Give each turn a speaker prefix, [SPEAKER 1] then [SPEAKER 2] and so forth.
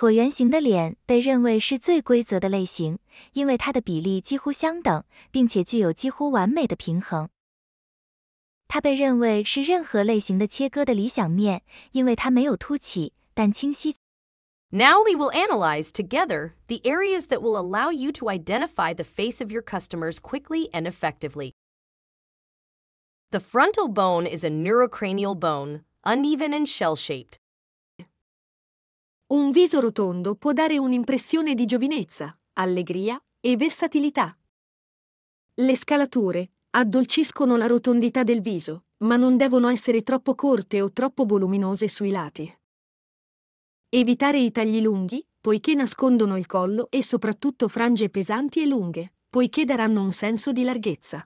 [SPEAKER 1] 椭圆形的脸被认为是最规则的类型，因为它的比例几乎相等，并且具有几乎完美的平衡。它被认为是任何类型的切割的理想面，因为它没有凸起，但清晰。
[SPEAKER 2] Now we will analyze together the areas that will allow you to identify the face of your
[SPEAKER 3] customers quickly and effectively. The frontal bone is a
[SPEAKER 4] neurocranial bone, uneven and shell-shaped. Un viso
[SPEAKER 5] rotondo può dare un'impressione di giovinezza, allegria e versatilità. Le scalature addolciscono la rotondità del viso, ma non devono essere troppo corte o troppo voluminose sui lati. Evitare i tagli lunghi, poiché nascondono il collo e soprattutto frange pesanti e lunghe, poiché
[SPEAKER 6] daranno un senso di larghezza.